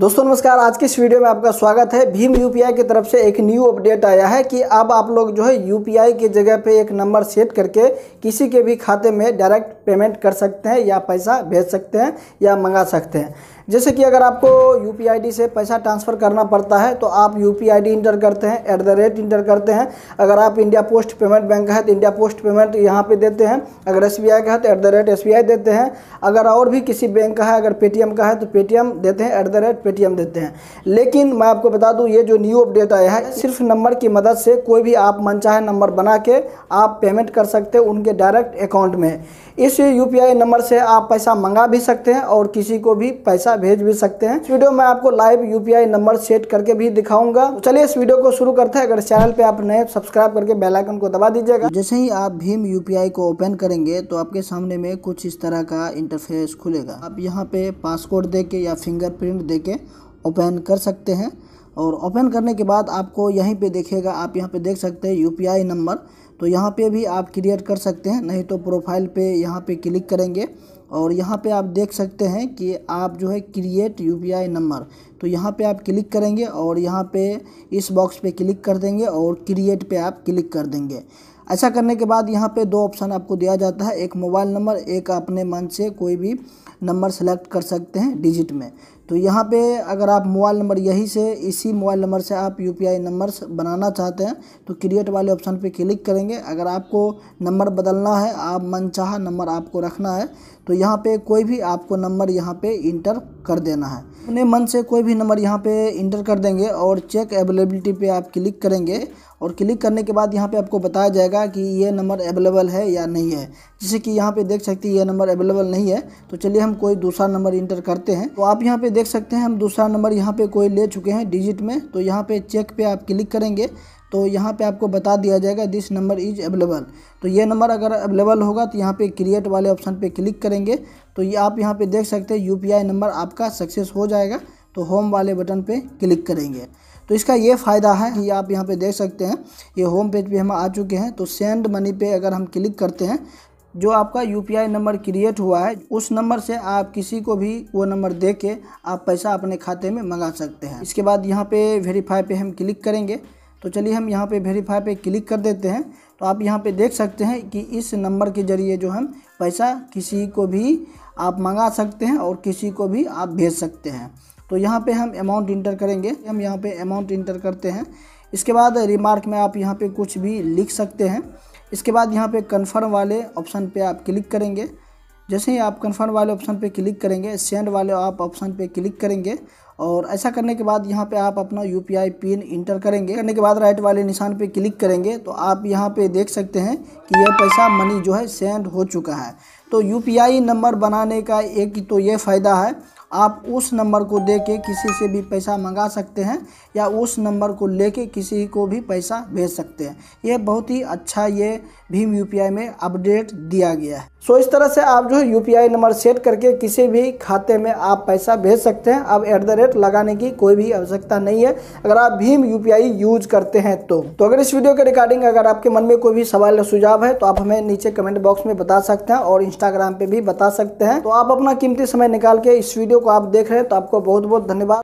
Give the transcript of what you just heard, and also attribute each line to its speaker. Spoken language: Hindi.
Speaker 1: दोस्तों नमस्कार आज के इस वीडियो में आपका स्वागत है भीम यूपीआई की तरफ से एक न्यू अपडेट आया है कि अब आप लोग जो है यूपीआई की जगह पे एक नंबर सेट करके किसी के भी खाते में डायरेक्ट पेमेंट कर सकते हैं या पैसा भेज सकते हैं या मंगा सकते हैं जैसे कि अगर आपको यू पी से पैसा ट्रांसफ़र करना पड़ता है तो आप यू पी इंटर करते हैं एट द रेट इंटर करते हैं अगर आप इंडिया पोस्ट पेमेंट बैंक है तो इंडिया पोस्ट पेमेंट यहाँ पे देते हैं अगर एस का है तो एट द रेट एस देते हैं अगर और भी किसी बैंक का है अगर पेटीएम का है तो पेटीएम देते हैं एट द रेट पेटीएम देते हैं लेकिन मैं आपको बता दूँ ये जो न्यू अपडेट आया है सिर्फ नंबर की मदद से कोई भी आप मनचाहे नंबर बना के आप पेमेंट कर सकते हैं उनके डायरेक्ट अकाउंट में इस यू नंबर से आप पैसा मंगा भी सकते हैं और किसी को भी पैसा भेज भी सकते हैं इस वीडियो में आपको लाइव यूपीआई नंबर सेट करके भी दिखाऊंगा तो चलिए इस वीडियो को शुरू करते हैं अगर चैनल पे आप नए सब्सक्राइब करके बेलाइकन को दबा दीजिएगा जैसे ही आप भीम यूपीआई को ओपन करेंगे तो आपके सामने में कुछ इस तरह का इंटरफेस खुलेगा आप यहाँ पे पासपोर्ट दे के या फिंगरप्रिंट दे के ओपन कर सकते हैं और ओपन करने के बाद आपको यहीं पे देखेगा आप यहाँ पे देख सकते हैं यूपीआई नंबर तो यहाँ पे भी आप क्रिएट कर सकते हैं नहीं तो प्रोफाइल पे यहाँ पे क्लिक करेंगे और यहाँ पे आप देख सकते हैं कि आप जो है क्रिएट यू नंबर तो यहाँ पे आप क्लिक करेंगे और यहाँ पे इस बॉक्स पे क्लिक कर देंगे और क्रिएट पे आप क्लिक कर देंगे ऐसा करने के बाद यहाँ पे दो ऑप्शन आपको दिया जाता है एक मोबाइल नंबर एक अपने मन से कोई भी नंबर सेलेक्ट कर सकते हैं डिजिट में तो यहाँ पे अगर आप मोबाइल नंबर यही से इसी मोबाइल नंबर से आप यू पी आई नंबर बनाना चाहते हैं तो क्रिएट वाले ऑप्शन पे क्लिक करेंगे अगर आपको नंबर बदलना है आप मनचाहा नंबर आपको रखना है तो यहाँ पे कोई भी आपको नंबर यहाँ पे इंटर कर देना है अपने मन से कोई भी नंबर यहाँ पे इंटर कर देंगे और चेक अवेलेबिलिटी पे आप क्लिक करेंगे और क्लिक करने के बाद यहाँ पे आपको बताया जाएगा कि ये नंबर अवेलेबल है या नहीं है जैसे कि यहाँ पे देख सकते हैं यह नंबर अवेलेबल नहीं है तो चलिए हम कोई दूसरा नंबर इंटर करते हैं तो आप यहाँ पे देख सकते हैं हम दूसरा नंबर यहाँ पे कोई ले चुके हैं डिजिट में तो यहाँ पे चेक पे आप क्लिक करेंगे तो यहाँ पे आपको बता दिया जाएगा दिस नंबर इज अवेलेबल तो ये नंबर अगर अवेलेबल होगा तो यहाँ पे क्रिएट वाले ऑप्शन पे क्लिक करेंगे तो ये आप यहाँ पे देख सकते हैं यूपीआई नंबर आपका सक्सेस हो जाएगा तो होम वाले बटन पे क्लिक करेंगे तो इसका ये फ़ायदा है कि आप यहाँ पे देख सकते हैं ये होम पेज पे हम आ चुके हैं तो सेंड मनी पे अगर हम क्लिक करते हैं जो आपका यू नंबर क्रिएट हुआ है उस नंबर से आप किसी को भी वो नंबर दे के आप पैसा अपने खाते में मंगा सकते हैं इसके बाद यहाँ पे वेरीफाई पे हम क्लिक करेंगे तो चलिए हम यहाँ पे वेरीफाई पे क्लिक कर देते हैं तो आप यहाँ पे देख सकते हैं कि इस नंबर के ज़रिए जो हम पैसा किसी को भी आप मंगा सकते हैं और किसी को भी आप भेज सकते हैं तो यहाँ पर हम अमाउंट इंटर करेंगे हम यहाँ पर अमाउंट इंटर करते हैं इसके बाद रिमार्क में आप यहाँ पर कुछ भी लिख सकते हैं इसके बाद यहाँ पे कन्फर्म वाले ऑप्शन पे आप क्लिक करेंगे जैसे ही आप कन्फर्म वाले ऑप्शन पे क्लिक करेंगे सेंड वाले आप ऑप्शन पे क्लिक करेंगे और ऐसा करने के बाद यहाँ पे आप अपना यू पिन इंटर करेंगे करने के बाद राइट वाले निशान पे क्लिक करेंगे तो आप यहाँ पे देख सकते हैं कि यह पैसा मनी जो है सेंड हो चुका है तो यू नंबर बनाने का एक तो ये फ़ायदा है आप उस नंबर को दे के किसी से भी पैसा मंगा सकते हैं या उस नंबर को ले के किसी को भी पैसा भेज सकते हैं ये बहुत ही अच्छा ये भीम यू में अपडेट दिया गया है सो इस तरह से आप जो है यू नंबर सेट करके किसी भी खाते में आप पैसा भेज सकते हैं अब एट द रेट लगाने की कोई भी आवश्यकता नहीं है अगर आप भीम यू यूज करते हैं तो तो अगर इस वीडियो के रिकॉर्डिंग अगर आपके मन में कोई भी सवाल या सुझाव है तो आप हमें नीचे कमेंट बॉक्स में बता सकते हैं और इंस्टाग्राम पे भी बता सकते हैं तो आप अपना कीमती समय निकाल के इस वीडियो को आप देख रहे हैं तो आपको बहुत बहुत धन्यवाद